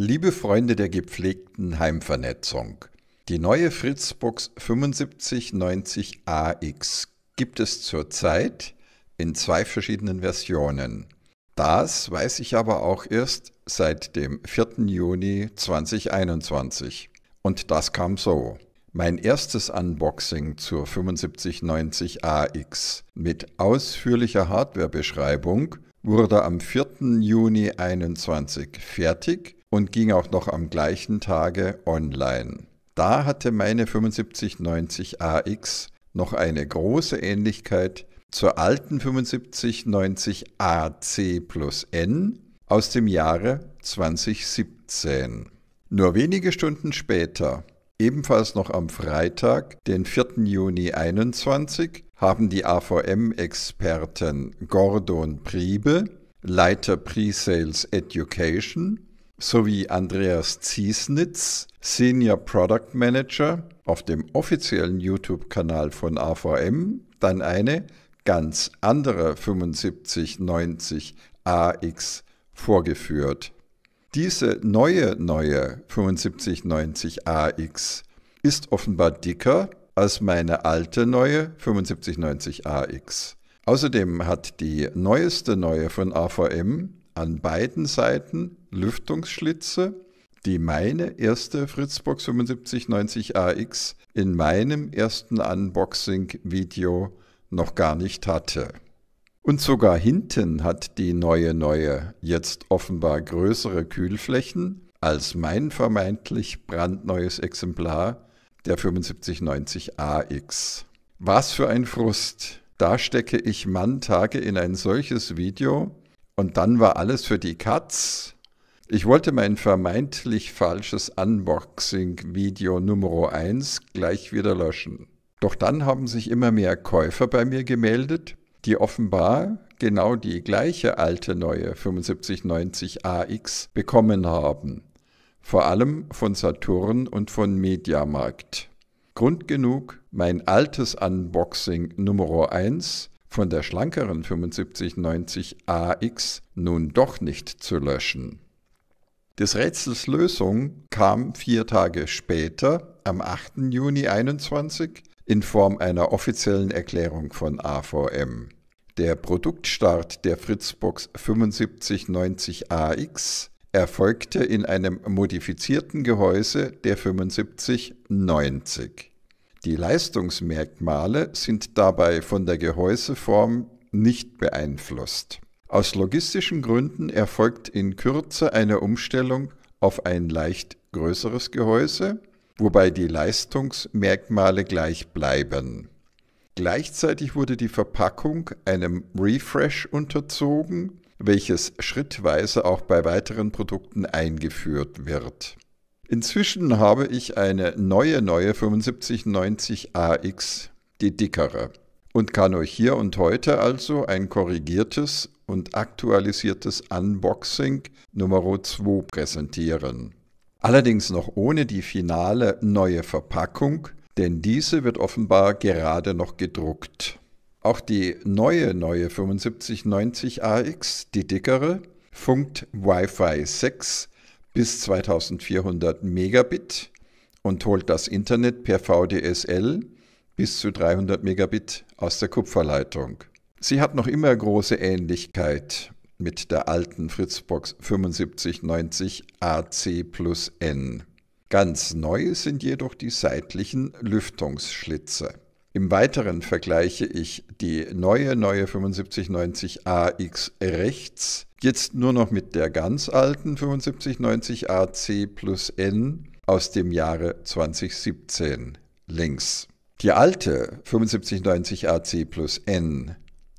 Liebe Freunde der gepflegten Heimvernetzung, die neue Fritzbox 7590AX gibt es zurzeit in zwei verschiedenen Versionen. Das weiß ich aber auch erst seit dem 4. Juni 2021. Und das kam so. Mein erstes Unboxing zur 7590AX mit ausführlicher Hardwarebeschreibung wurde am 4. Juni 2021 fertig und ging auch noch am gleichen Tage online. Da hatte meine 7590 AX noch eine große Ähnlichkeit zur alten 7590 AC plus N aus dem Jahre 2017. Nur wenige Stunden später, ebenfalls noch am Freitag, den 4. Juni 2021, haben die AVM-Experten Gordon Priebe, Leiter Pre-Sales Education, sowie Andreas Ziesnitz, Senior Product Manager auf dem offiziellen YouTube-Kanal von AVM, dann eine ganz andere 7590 AX vorgeführt. Diese neue, neue 7590 AX ist offenbar dicker als meine alte neue 7590 AX. Außerdem hat die neueste neue von AVM an beiden Seiten Lüftungsschlitze, die meine erste Fritzbox 7590 AX in meinem ersten Unboxing-Video noch gar nicht hatte. Und sogar hinten hat die neue neue jetzt offenbar größere Kühlflächen als mein vermeintlich brandneues Exemplar der 7590 AX. Was für ein Frust. Da stecke ich Mann Tage in ein solches Video und dann war alles für die Katz. Ich wollte mein vermeintlich falsches Unboxing-Video Nummer 1 gleich wieder löschen. Doch dann haben sich immer mehr Käufer bei mir gemeldet, die offenbar genau die gleiche alte neue 7590 AX bekommen haben. Vor allem von Saturn und von Mediamarkt. Grund genug, mein altes Unboxing Nummer 1 von der schlankeren 7590 AX nun doch nicht zu löschen. Des Rätsels Lösung kam vier Tage später, am 8. Juni 2021, in Form einer offiziellen Erklärung von AVM. Der Produktstart der Fritzbox 7590AX erfolgte in einem modifizierten Gehäuse der 7590. Die Leistungsmerkmale sind dabei von der Gehäuseform nicht beeinflusst. Aus logistischen Gründen erfolgt in Kürze eine Umstellung auf ein leicht größeres Gehäuse, wobei die Leistungsmerkmale gleich bleiben. Gleichzeitig wurde die Verpackung einem Refresh unterzogen, welches schrittweise auch bei weiteren Produkten eingeführt wird. Inzwischen habe ich eine neue neue 7590 AX, die dickere, und kann euch hier und heute also ein korrigiertes und aktualisiertes Unboxing Nummer 2 präsentieren. Allerdings noch ohne die finale neue Verpackung, denn diese wird offenbar gerade noch gedruckt. Auch die neue neue 7590 AX, die dickere, funkt Wi-Fi 6 bis 2400 Megabit und holt das Internet per VDSL bis zu 300 Megabit aus der Kupferleitung. Sie hat noch immer große Ähnlichkeit mit der alten Fritzbox 7590 AC plus N. Ganz neu sind jedoch die seitlichen Lüftungsschlitze. Im Weiteren vergleiche ich die neue neue 7590AX rechts jetzt nur noch mit der ganz alten 7590AC plus N aus dem Jahre 2017 links. Die alte 7590AC plus N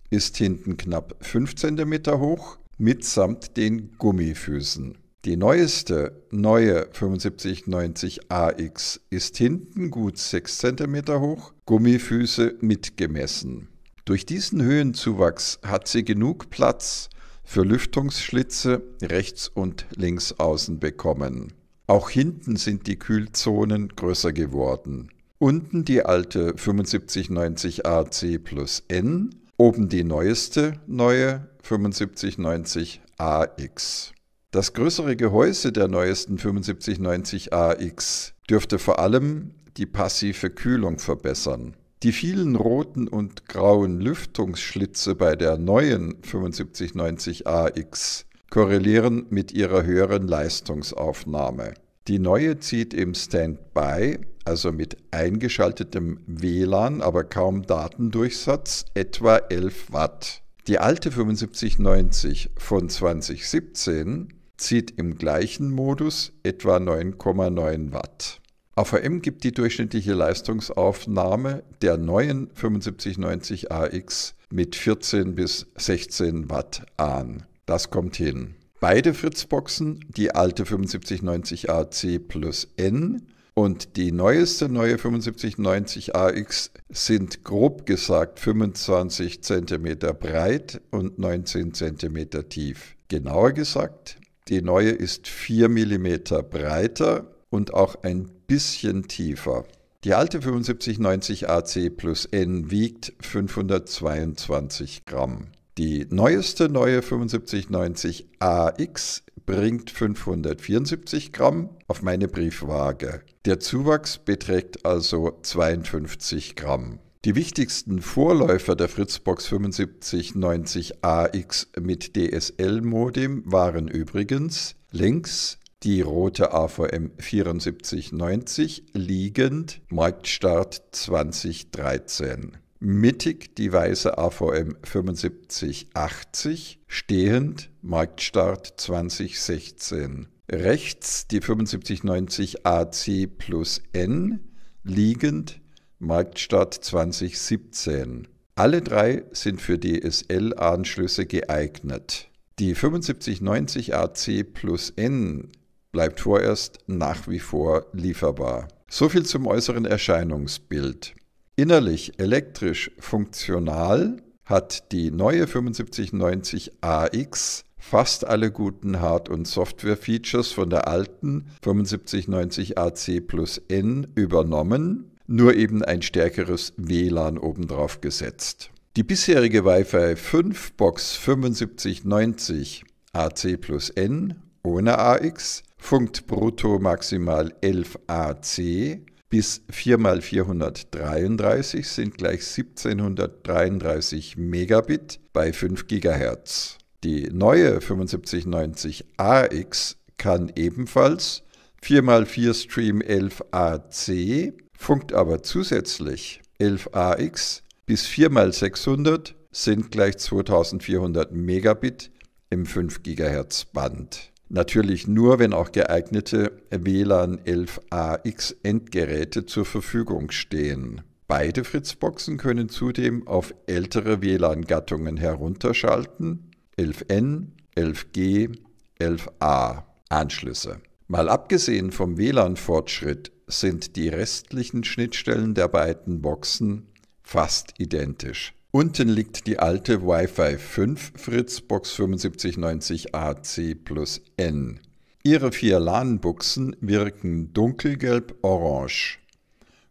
ist hinten knapp 5 cm hoch mitsamt den Gummifüßen. Die neueste, neue 7590AX ist hinten gut 6 cm hoch, Gummifüße mitgemessen. Durch diesen Höhenzuwachs hat sie genug Platz für Lüftungsschlitze rechts und links außen bekommen. Auch hinten sind die Kühlzonen größer geworden. Unten die alte 7590AC plus N Oben die neueste, neue 7590 AX. Das größere Gehäuse der neuesten 7590 AX dürfte vor allem die passive Kühlung verbessern. Die vielen roten und grauen Lüftungsschlitze bei der neuen 7590 AX korrelieren mit ihrer höheren Leistungsaufnahme. Die neue zieht im Standby, also mit eingeschaltetem WLAN, aber kaum Datendurchsatz, etwa 11 Watt. Die alte 7590 von 2017 zieht im gleichen Modus etwa 9,9 Watt. AVM gibt die durchschnittliche Leistungsaufnahme der neuen 7590 AX mit 14 bis 16 Watt an. Das kommt hin. Beide Fritzboxen, die alte 7590AC plus N und die neueste neue 7590AX sind grob gesagt 25 cm breit und 19 cm tief. Genauer gesagt, die neue ist 4 mm breiter und auch ein bisschen tiefer. Die alte 7590AC plus N wiegt 522 Gramm. Die neueste neue 7590 AX bringt 574 Gramm auf meine Briefwaage. Der Zuwachs beträgt also 52 Gramm. Die wichtigsten Vorläufer der Fritzbox 7590 AX mit DSL-Modem waren übrigens links die rote AVM 7490 liegend Marktstart 2013 mittig die weiße AVM 7580, stehend Marktstart 2016. Rechts die 7590 AC plus N, liegend Marktstart 2017. Alle drei sind für DSL-Anschlüsse geeignet. Die 7590 AC plus N bleibt vorerst nach wie vor lieferbar. Soviel zum äußeren Erscheinungsbild. Innerlich elektrisch funktional hat die neue 7590AX fast alle guten Hard- und Software-Features von der alten 7590AC plus N übernommen, nur eben ein stärkeres WLAN obendrauf gesetzt. Die bisherige Wi-Fi 5 Box 7590 AC plus N ohne AX funkt brutto maximal 11 AC bis 4 mal 433 sind gleich 1733 Megabit bei 5 GHz. Die neue 7590 AX kann ebenfalls 4 mal 4 Stream 11 AC, funkt aber zusätzlich 11 AX bis 4 mal 600 sind gleich 2400 Megabit im 5 GHz Band. Natürlich nur, wenn auch geeignete WLAN 11AX Endgeräte zur Verfügung stehen. Beide Fritzboxen können zudem auf ältere WLAN-Gattungen herunterschalten, 11N, 11G, 11A Anschlüsse. Mal abgesehen vom WLAN-Fortschritt sind die restlichen Schnittstellen der beiden Boxen fast identisch. Unten liegt die alte Wi-Fi 5 Fritzbox 7590 AC plus N. Ihre vier LAN-Buchsen wirken dunkelgelb-orange.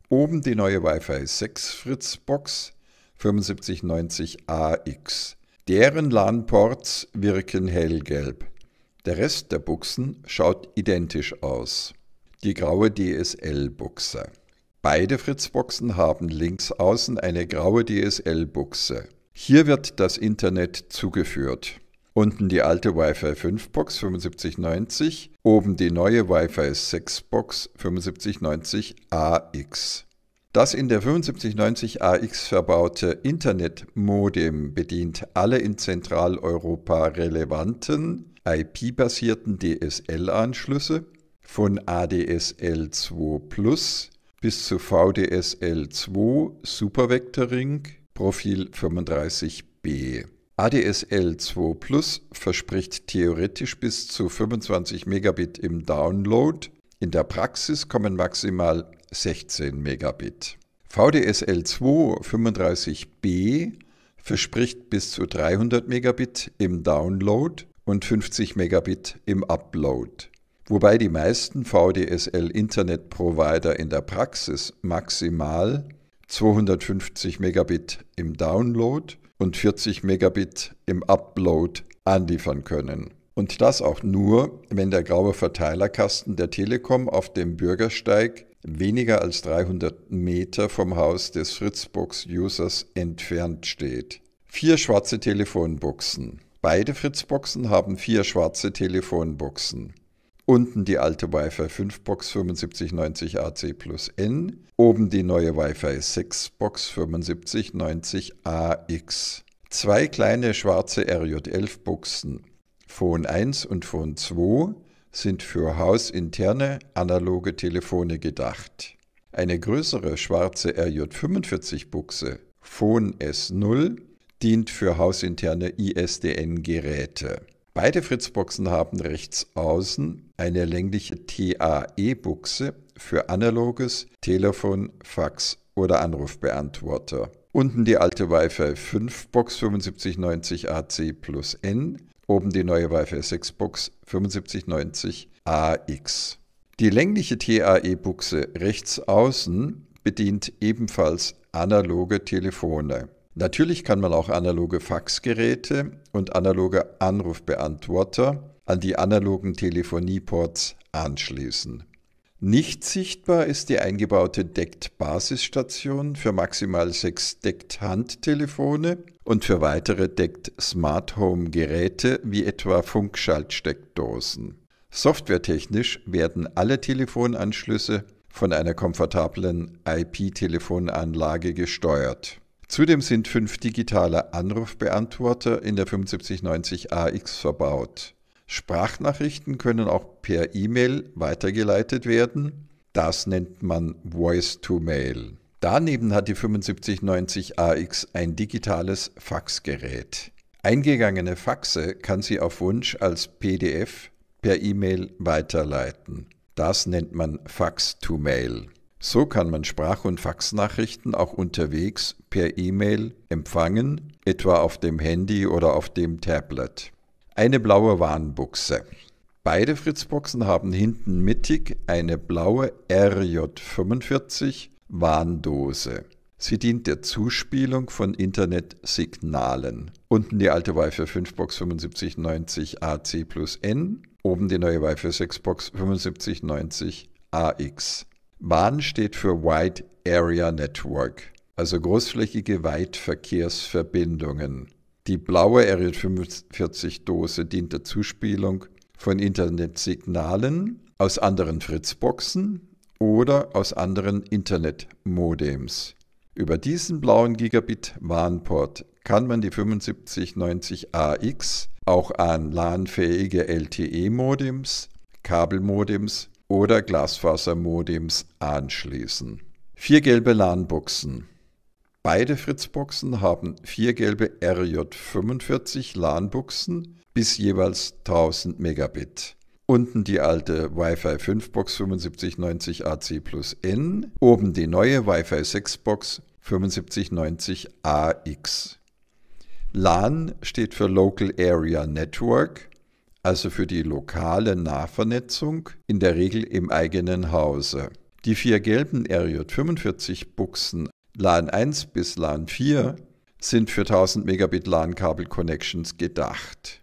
Oben die neue Wi-Fi 6 Fritzbox 7590 AX. Deren LAN-Ports wirken hellgelb. Der Rest der Buchsen schaut identisch aus. Die graue DSL-Buchse. Beide Fritzboxen haben links außen eine graue DSL-Buchse. Hier wird das Internet zugeführt. Unten die alte Wi-Fi 5 Box 7590, oben die neue Wi-Fi 6 Box 7590 AX. Das in der 7590 AX verbaute Internetmodem bedient alle in Zentraleuropa relevanten IP-basierten DSL-Anschlüsse von ADSL 2 Plus bis zu VDSL2 Supervectoring Profil 35b. ADSL2 Plus verspricht theoretisch bis zu 25 Megabit im Download, in der Praxis kommen maximal 16 Megabit. VDSL2 35b verspricht bis zu 300 Megabit im Download und 50 Megabit im Upload wobei die meisten VDSL-Internet-Provider in der Praxis maximal 250 Megabit im Download und 40 Megabit im Upload anliefern können. Und das auch nur, wenn der graue Verteilerkasten der Telekom auf dem Bürgersteig weniger als 300 Meter vom Haus des Fritzbox-Users entfernt steht. Vier schwarze Telefonbuchsen. Beide Fritzboxen haben vier schwarze Telefonbuchsen. Unten die alte Wi-Fi 5 Box 7590 AC plus N. Oben die neue Wi-Fi 6 Box 7590 AX. Zwei kleine schwarze RJ11 Buchsen. Phone 1 und Phone 2 sind für hausinterne analoge Telefone gedacht. Eine größere schwarze RJ45 Buchse Phone S0 dient für hausinterne ISDN-Geräte. Beide Fritzboxen haben rechts außen eine längliche TAE-Buchse für analoges Telefon, Fax oder Anrufbeantworter. Unten die alte Wi-Fi 5 Box 7590 AC plus N, oben die neue Wi-Fi 6 Box 7590 AX. Die längliche TAE-Buchse rechts außen bedient ebenfalls analoge Telefone. Natürlich kann man auch analoge Faxgeräte und analoge Anrufbeantworter an die analogen Telefonieports anschließen. Nicht sichtbar ist die eingebaute DECT-Basisstation für maximal sechs DECT-Handtelefone und für weitere DECT-Smart Home-Geräte wie etwa Funkschaltsteckdosen. Softwaretechnisch werden alle Telefonanschlüsse von einer komfortablen IP-Telefonanlage gesteuert. Zudem sind fünf digitale Anrufbeantworter in der 7590 AX verbaut. Sprachnachrichten können auch per E-Mail weitergeleitet werden. Das nennt man Voice-to-Mail. Daneben hat die 7590 AX ein digitales Faxgerät. Eingegangene Faxe kann sie auf Wunsch als PDF per E-Mail weiterleiten. Das nennt man Fax-to-Mail. So kann man Sprach- und Faxnachrichten auch unterwegs per E-Mail empfangen, etwa auf dem Handy oder auf dem Tablet. Eine blaue Warnbuchse. Beide Fritzboxen haben hinten mittig eine blaue RJ45 Warndose. Sie dient der Zuspielung von Internetsignalen. Unten die alte Wi-Fi 5 Box 7590 AC plus N, oben die neue Wi-Fi 6 Box 7590 AX. WAN steht für Wide Area Network, also großflächige Weitverkehrsverbindungen. Die blaue Area 45 Dose dient der Zuspielung von Internetsignalen aus anderen Fritzboxen oder aus anderen Internetmodems. Über diesen blauen Gigabit WAN-Port kann man die 7590AX auch an LAN-fähige LTE-Modems, Kabelmodems oder Glasfasermodems anschließen. Vier gelbe LAN-Buchsen. Beide Fritzboxen haben vier gelbe RJ45 LAN-Buchsen bis jeweils 1000 Megabit. Unten die alte Wi-Fi 5 Box 7590 AC plus N, oben die neue Wi-Fi 6 Box 7590 AX. LAN steht für Local Area Network also für die lokale Nahvernetzung, in der Regel im eigenen Hause. Die vier gelben RJ45-Buchsen LAN 1 bis LAN 4 sind für 1000 Megabit LAN-Kabel-Connections gedacht.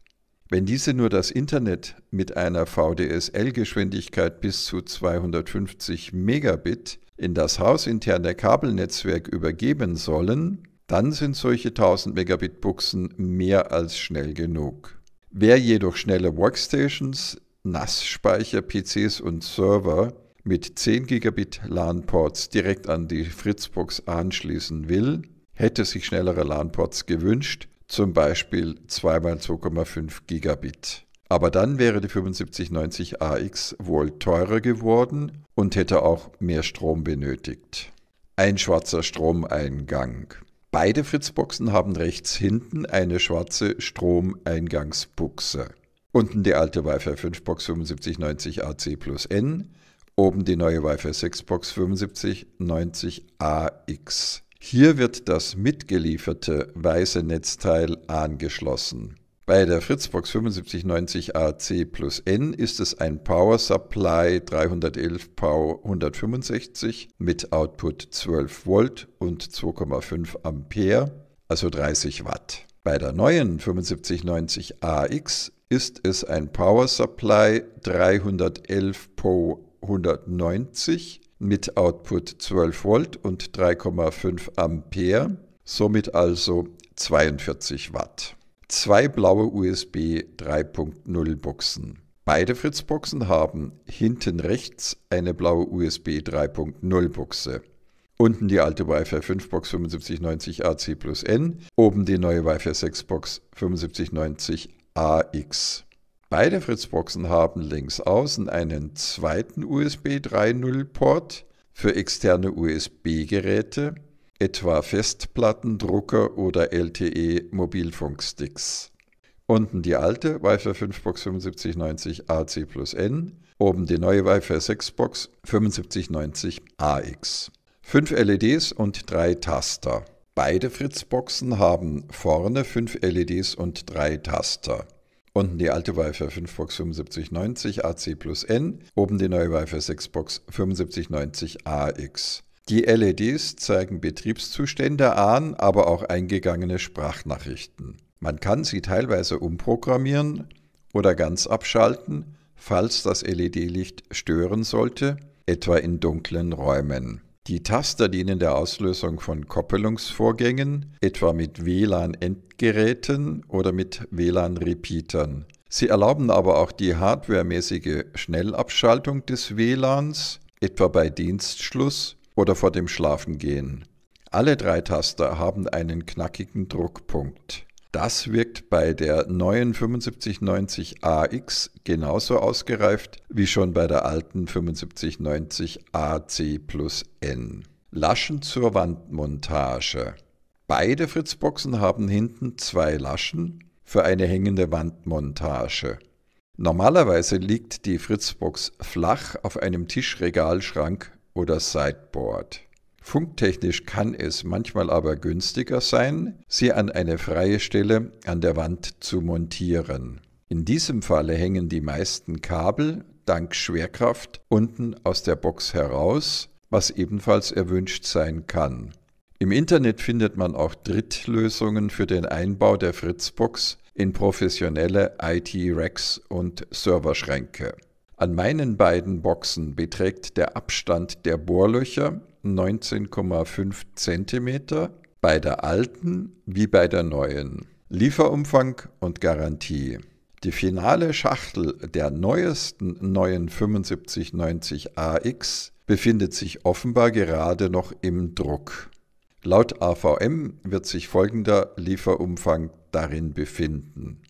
Wenn diese nur das Internet mit einer VDSL-Geschwindigkeit bis zu 250 Megabit in das hausinterne Kabelnetzwerk übergeben sollen, dann sind solche 1000 Megabit Buchsen mehr als schnell genug. Wer jedoch schnelle Workstations, NAS-Speicher, PCs und Server mit 10 Gigabit LAN-Ports direkt an die Fritzbox anschließen will, hätte sich schnellere LAN-Ports gewünscht, zum Beispiel 2x2,5 Gigabit. Aber dann wäre die 7590 AX wohl teurer geworden und hätte auch mehr Strom benötigt. Ein schwarzer Stromeingang. Beide Fritzboxen haben rechts hinten eine schwarze Stromeingangsbuchse. Unten die alte Wi-Fi 5 Box 7590 AC plus N, oben die neue Wi-Fi 6 Box 7590 AX. Hier wird das mitgelieferte weiße Netzteil angeschlossen. Bei der Fritzbox 7590 AC plus N ist es ein Power Supply 311 Power 165 mit Output 12 Volt und 2,5 Ampere, also 30 Watt. Bei der neuen 7590 AX ist es ein Power Supply 311 Po 190 mit Output 12 Volt und 3,5 Ampere, somit also 42 Watt zwei blaue USB 3.0 Buchsen. Beide Fritzboxen haben hinten rechts eine blaue USB 3.0 Buchse. Unten die alte Wi-Fi 5 Box 7590 AC plus N, oben die neue Wi-Fi 6 Box 7590 AX. Beide Fritzboxen haben links außen einen zweiten USB 3.0 Port für externe USB-Geräte etwa Festplattendrucker oder LTE-Mobilfunksticks. Unten die alte Wi-Fi 5 Box 7590 AC plus N, oben die neue Wi-Fi 6 Box 7590 AX. Fünf LEDs und drei Taster. Beide Fritzboxen haben vorne fünf LEDs und drei Taster. Unten die alte Wi-Fi 5 Box 7590 AC plus N, oben die neue Wi-Fi 6 Box 7590 AX. Die LEDs zeigen Betriebszustände an, aber auch eingegangene Sprachnachrichten. Man kann sie teilweise umprogrammieren oder ganz abschalten, falls das LED-Licht stören sollte, etwa in dunklen Räumen. Die Taster dienen der Auslösung von Koppelungsvorgängen, etwa mit WLAN-Endgeräten oder mit WLAN-Repeatern. Sie erlauben aber auch die hardwaremäßige Schnellabschaltung des WLANs, etwa bei Dienstschluss oder vor dem Schlafengehen. Alle drei Taster haben einen knackigen Druckpunkt. Das wirkt bei der neuen 7590AX genauso ausgereift wie schon bei der alten 7590AC plus N. Laschen zur Wandmontage. Beide Fritzboxen haben hinten zwei Laschen für eine hängende Wandmontage. Normalerweise liegt die Fritzbox flach auf einem Tischregalschrank oder Sideboard. Funktechnisch kann es manchmal aber günstiger sein, sie an eine freie Stelle an der Wand zu montieren. In diesem Falle hängen die meisten Kabel dank Schwerkraft unten aus der Box heraus, was ebenfalls erwünscht sein kann. Im Internet findet man auch Drittlösungen für den Einbau der Fritzbox in professionelle IT-Racks und Serverschränke. An meinen beiden Boxen beträgt der Abstand der Bohrlöcher 19,5 cm, bei der alten wie bei der neuen. Lieferumfang und Garantie. Die finale Schachtel der neuesten neuen 7590AX befindet sich offenbar gerade noch im Druck. Laut AVM wird sich folgender Lieferumfang darin befinden.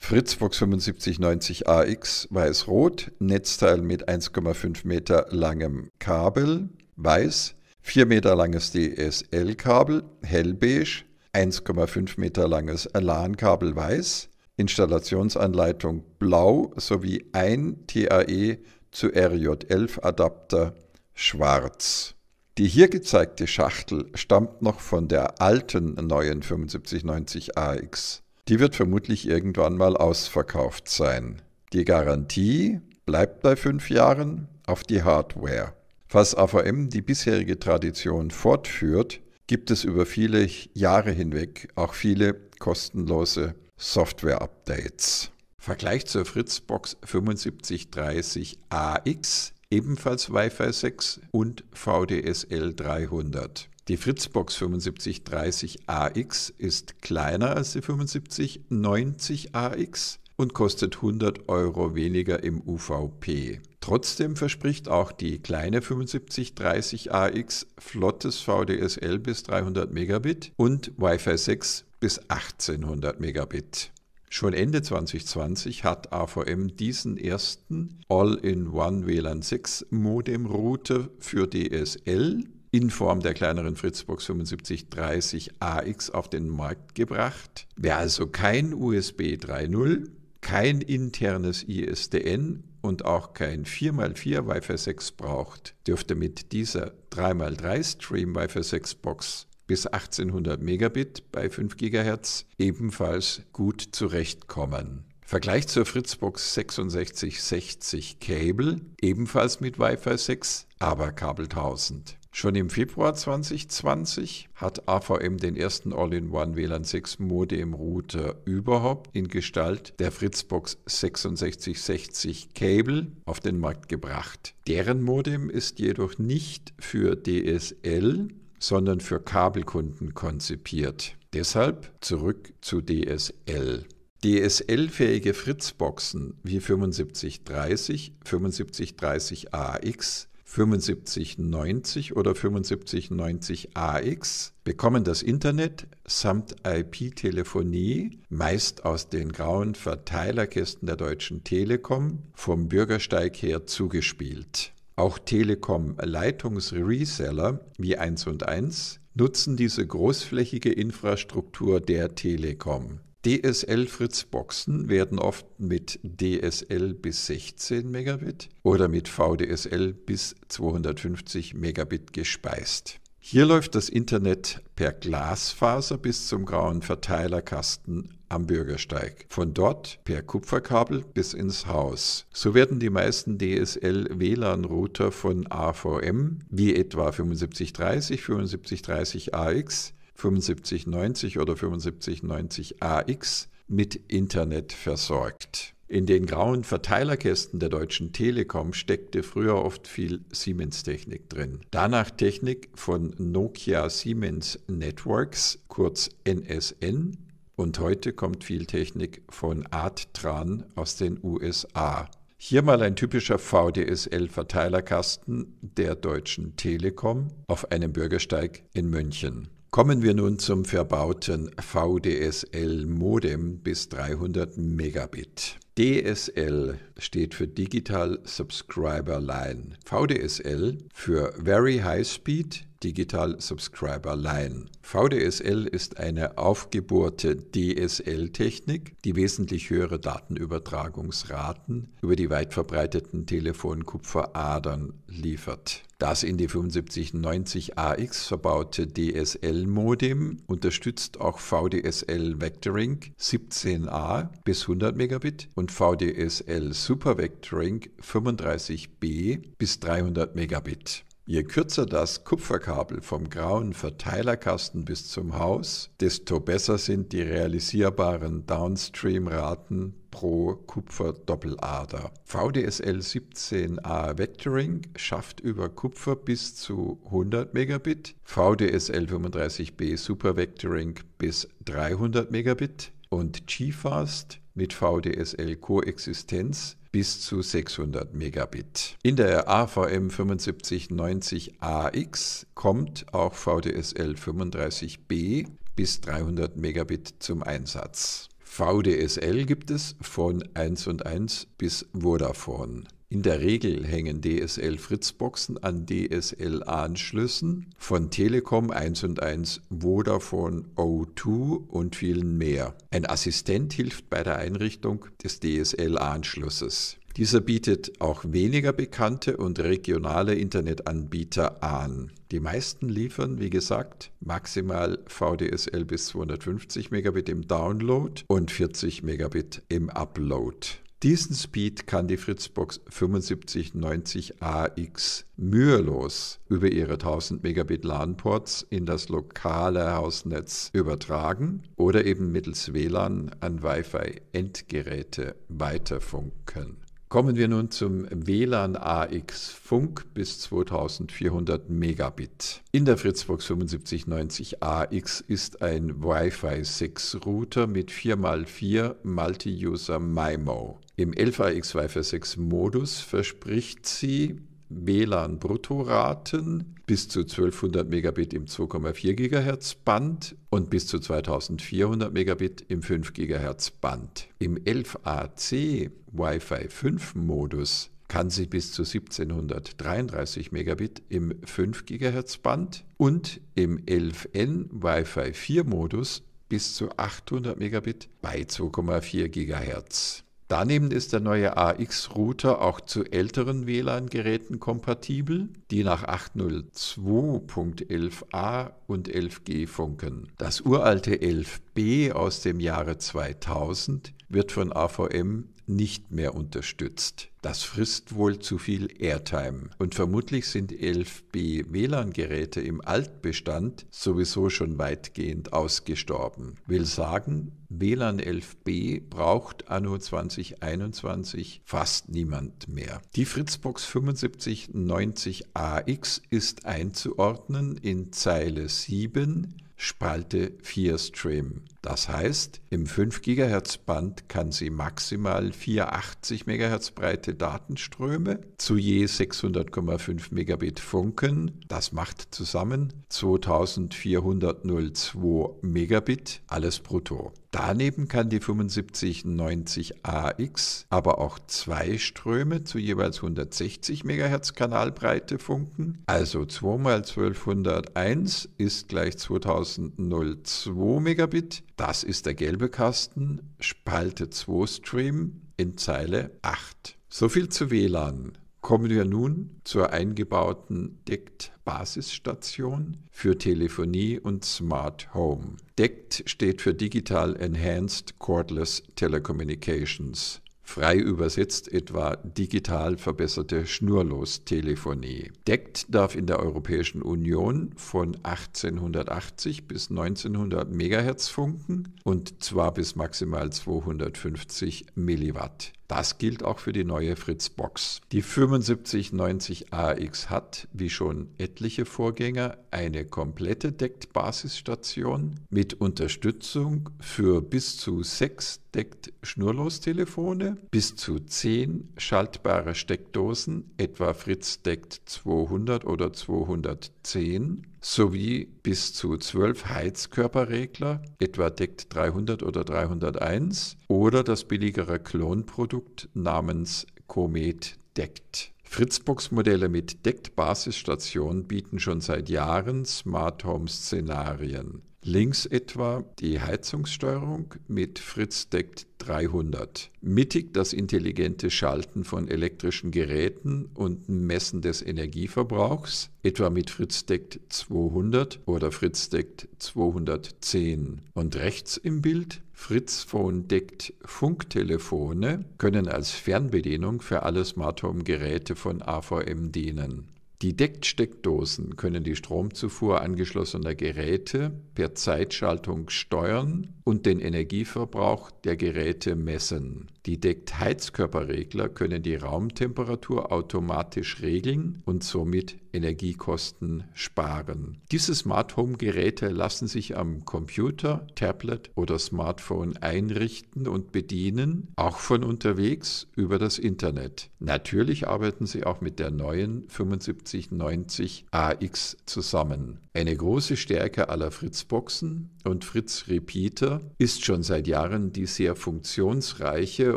Fritzbox 7590AX weiß-rot, Netzteil mit 1,5 Meter langem Kabel, weiß, 4 Meter langes DSL-Kabel, hellbeige, 1,5 Meter langes LAN-Kabel weiß, Installationsanleitung blau sowie ein TAE zu RJ11-Adapter schwarz. Die hier gezeigte Schachtel stammt noch von der alten neuen 7590AX. Die wird vermutlich irgendwann mal ausverkauft sein. Die Garantie bleibt bei fünf Jahren auf die Hardware. Falls AVM die bisherige Tradition fortführt, gibt es über viele Jahre hinweg auch viele kostenlose Software-Updates. Vergleich zur Fritzbox 7530AX, ebenfalls Wi-Fi 6 und VDSL 300. Die Fritzbox 7530AX ist kleiner als die 7590AX und kostet 100 Euro weniger im UVP. Trotzdem verspricht auch die kleine 7530AX flottes VDSL bis 300 Megabit und Wi-Fi 6 bis 1800 Megabit. Schon Ende 2020 hat AVM diesen ersten All-in-One WLAN 6 Modem-Router für DSL in Form der kleineren Fritzbox 7530 AX auf den Markt gebracht. Wer also kein USB 3.0, kein internes ISDN und auch kein 4x4 Wi-Fi 6 braucht, dürfte mit dieser 3x3 Stream Wi-Fi 6 Box bis 1800 Megabit bei 5 GHz ebenfalls gut zurechtkommen. Vergleich zur Fritzbox 6660 Cable, ebenfalls mit Wi-Fi 6, aber Kabel 1000. Schon im Februar 2020 hat AVM den ersten All-in-One WLAN 6 Modem Router überhaupt in Gestalt der Fritzbox 6660 Cable auf den Markt gebracht. Deren Modem ist jedoch nicht für DSL, sondern für Kabelkunden konzipiert. Deshalb zurück zu DSL. DSL-fähige Fritzboxen wie 7530, 7530AX 7590 oder 7590 AX bekommen das Internet samt IP-Telefonie, meist aus den grauen Verteilerkästen der Deutschen Telekom, vom Bürgersteig her zugespielt. Auch Telekom-Leitungsreseller wie 1 und 1 nutzen diese großflächige Infrastruktur der Telekom. DSL Fritzboxen werden oft mit DSL bis 16 Megabit oder mit VDSL bis 250 Megabit gespeist. Hier läuft das Internet per Glasfaser bis zum grauen Verteilerkasten am Bürgersteig. Von dort per Kupferkabel bis ins Haus. So werden die meisten DSL-WLAN-Router von AVM, wie etwa 7530, 7530AX, 7590 oder 7590AX mit Internet versorgt. In den grauen Verteilerkästen der Deutschen Telekom steckte früher oft viel Siemens-Technik drin. Danach Technik von Nokia Siemens Networks, kurz NSN, und heute kommt viel Technik von Adtran aus den USA. Hier mal ein typischer VDSL-Verteilerkasten der Deutschen Telekom auf einem Bürgersteig in München. Kommen wir nun zum verbauten VDSL-Modem bis 300 Megabit. DSL steht für Digital Subscriber Line, VDSL für Very High Speed Digital Subscriber Line. VDSL ist eine aufgebohrte DSL-Technik, die wesentlich höhere Datenübertragungsraten über die weit verbreiteten Telefonkupferadern liefert. Das in die 7590AX verbaute DSL-Modem unterstützt auch VDSL Vectoring 17a bis 100 Megabit und VDSL Super Vectoring 35b bis 300 Megabit. Je kürzer das Kupferkabel vom grauen Verteilerkasten bis zum Haus, desto besser sind die realisierbaren Downstream-Raten pro Kupferdoppelader. VDSL 17A Vectoring schafft über Kupfer bis zu 100 Megabit, VDSL 35B Super Vectoring bis 300 Megabit und GFast mit VDSL Koexistenz bis zu 600 Megabit. In der AVM 7590AX kommt auch VDSL 35B bis 300 Megabit zum Einsatz. VDSL gibt es von 1 und 1 bis Vodafone. In der Regel hängen DSL-Fritzboxen an DSL-Anschlüssen von Telekom 1 und 1, Vodafone, O2 und vielen mehr. Ein Assistent hilft bei der Einrichtung des DSL-Anschlusses. Dieser bietet auch weniger bekannte und regionale Internetanbieter an. Die meisten liefern, wie gesagt, maximal VDSL bis 250 Megabit im Download und 40 Megabit im Upload. Diesen Speed kann die Fritzbox 7590AX mühelos über ihre 1000 Megabit LAN-Ports in das lokale Hausnetz übertragen oder eben mittels WLAN an Wi-Fi-Endgeräte weiterfunken. Kommen wir nun zum WLAN AX Funk bis 2400 Megabit. In der Fritzbox 7590 AX ist ein Wi-Fi 6 Router mit 4x4 Multi-User MIMO im 11 LVX246-Modus verspricht sie WLAN-Bruttoraten bis zu 1200 Megabit im 2,4 ghz Band und bis zu 2400 Megabit im 5 ghz Band. Im 11AC Wi-Fi 5 Modus kann sie bis zu 1733 Megabit im 5 GHz Band und im 11N Wi-Fi 4 Modus bis zu 800 Megabit bei 2,4 GHz. Daneben ist der neue AX-Router auch zu älteren WLAN-Geräten kompatibel, die nach 802.11a und 11g funken. Das uralte 11b aus dem Jahre 2000 wird von AVM nicht mehr unterstützt. Das frisst wohl zu viel Airtime. Und vermutlich sind 11b WLAN-Geräte im Altbestand sowieso schon weitgehend ausgestorben. Will sagen, WLAN 11b braucht anno 2021 fast niemand mehr. Die Fritzbox 7590AX ist einzuordnen in Zeile 7 Spalte 4 Stream. Das heißt, im 5 GHz Band kann sie maximal 480 MHz breite Datenströme zu je 600,5 Megabit funken. Das macht zusammen 2402 Megabit, alles brutto. Daneben kann die 7590AX aber auch zwei Ströme zu jeweils 160 MHz Kanalbreite funken. Also 2 mal 1201 ist gleich 2002 Megabit. Das ist der gelbe Kasten, Spalte 2 Stream in Zeile 8. So viel zu WLAN. Kommen wir nun zur eingebauten DECT-Basisstation für Telefonie und Smart Home. DECT steht für Digital Enhanced Cordless Telecommunications frei übersetzt etwa digital verbesserte Schnurlostelefonie. Deckt darf in der Europäischen Union von 1880 bis 1900 MHz funken und zwar bis maximal 250 Milliwatt. Das gilt auch für die neue Fritz Box. Die 7590 AX hat, wie schon etliche Vorgänger, eine komplette Deckt-Basisstation mit Unterstützung für bis zu sechs Deckt-Schnurlostelefone, bis zu zehn schaltbare Steckdosen, etwa Fritz Deckt 200 oder 210, sowie bis zu zwölf Heizkörperregler, etwa deckt 300 oder 301, oder das billigere Klonprodukt namens Comet deckt. Fritzbox-Modelle mit Deckt-Basisstation bieten schon seit Jahren Smart Home-Szenarien. Links etwa die Heizungssteuerung mit Fritz Deckt 300. Mittig das intelligente Schalten von elektrischen Geräten und Messen des Energieverbrauchs, etwa mit Fritz Deckt 200 oder Fritz Deckt 210. Und rechts im Bild Fritz Phone deckt Funktelefone, können als Fernbedienung für alle Smart Home Geräte von AVM dienen. Die Decksteckdosen können die Stromzufuhr angeschlossener Geräte per Zeitschaltung steuern und den Energieverbrauch der Geräte messen die Dektheizkörperregler können die Raumtemperatur automatisch regeln und somit Energiekosten sparen. Diese Smart Home Geräte lassen sich am Computer, Tablet oder Smartphone einrichten und bedienen, auch von unterwegs über das Internet. Natürlich arbeiten sie auch mit der neuen 7590 AX zusammen. Eine große Stärke aller Fritz-Boxen und Fritz-Repeater ist schon seit Jahren die sehr funktionsreiche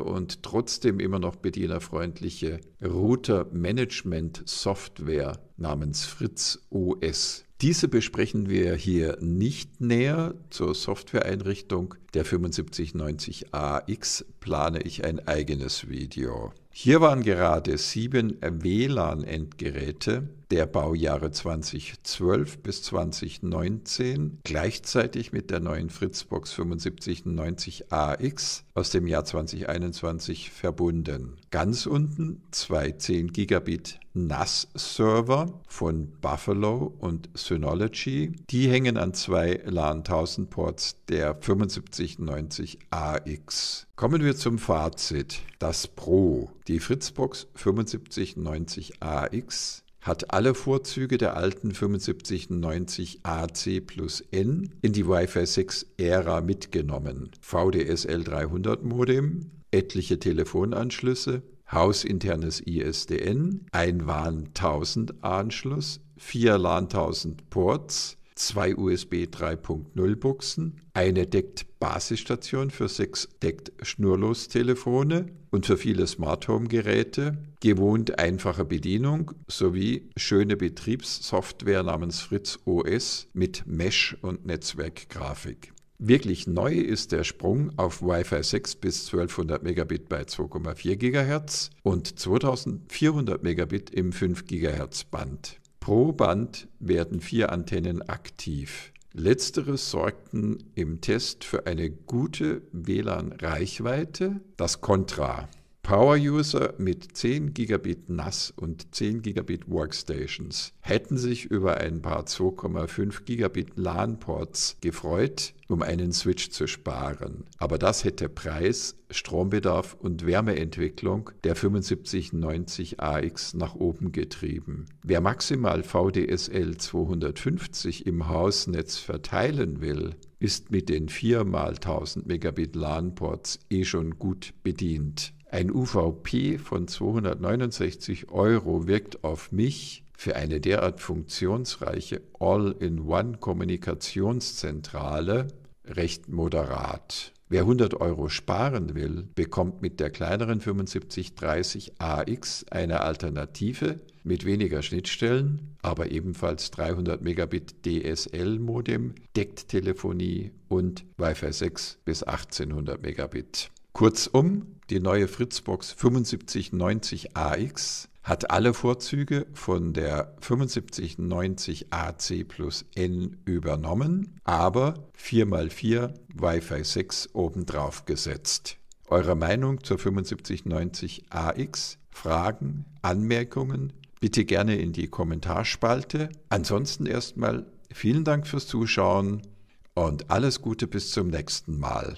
und trotzdem immer noch bedienerfreundliche Router-Management-Software namens Fritz OS. Diese besprechen wir hier nicht näher. Zur Softwareeinrichtung der 7590AX plane ich ein eigenes Video. Hier waren gerade sieben WLAN-Endgeräte der Baujahre 2012 bis 2019 gleichzeitig mit der neuen Fritzbox 7590 AX aus dem Jahr 2021 verbunden. Ganz unten zwei 10 Gigabit NAS-Server von Buffalo und Synology. Die hängen an zwei LAN 1000 Ports der 7590 AX. Kommen wir zum Fazit. Das Pro. Die Fritzbox 7590 AX hat alle Vorzüge der alten 7590 AC plus N in die Wi-Fi 6-Ära mitgenommen. VDSL 300 Modem, etliche Telefonanschlüsse, hausinternes ISDN, ein WAN 1000 Anschluss, vier LAN 1000 Ports, zwei USB 3.0 Buchsen. Eine deckt Basisstation für sechs deckt Schnurlostelefone und für viele Smart Home Geräte. Gewohnt einfache Bedienung sowie schöne Betriebssoftware namens Fritz OS mit Mesh und Netzwerkgrafik. Wirklich neu ist der Sprung auf Wi-Fi 6 bis 1200 Megabit bei 2,4 GHz und 2400 Megabit im 5 GHz Band. Pro Band werden vier Antennen aktiv. Letzteres sorgten im Test für eine gute WLAN-Reichweite. Das Kontra Power-User mit 10 Gigabit NAS und 10 Gigabit Workstations hätten sich über ein paar 2,5 Gigabit LAN-Ports gefreut, um einen Switch zu sparen. Aber das hätte Preis, Strombedarf und Wärmeentwicklung der 7590AX nach oben getrieben. Wer maximal VDSL 250 im Hausnetz verteilen will, ist mit den 4 x 1000 Megabit LAN-Ports eh schon gut bedient. Ein UVP von 269 Euro wirkt auf mich für eine derart funktionsreiche All-in-One-Kommunikationszentrale recht moderat. Wer 100 Euro sparen will, bekommt mit der kleineren 7530 AX eine Alternative mit weniger Schnittstellen, aber ebenfalls 300 Megabit DSL-Modem, Decktelefonie und Wi-Fi 6 bis 1800 Megabit. Kurzum, die neue Fritzbox 7590 AX hat alle Vorzüge von der 7590 AC plus N übernommen, aber 4x4 Wi-Fi 6 obendrauf gesetzt. Eure Meinung zur 7590 AX? Fragen, Anmerkungen? Bitte gerne in die Kommentarspalte. Ansonsten erstmal vielen Dank fürs Zuschauen und alles Gute bis zum nächsten Mal.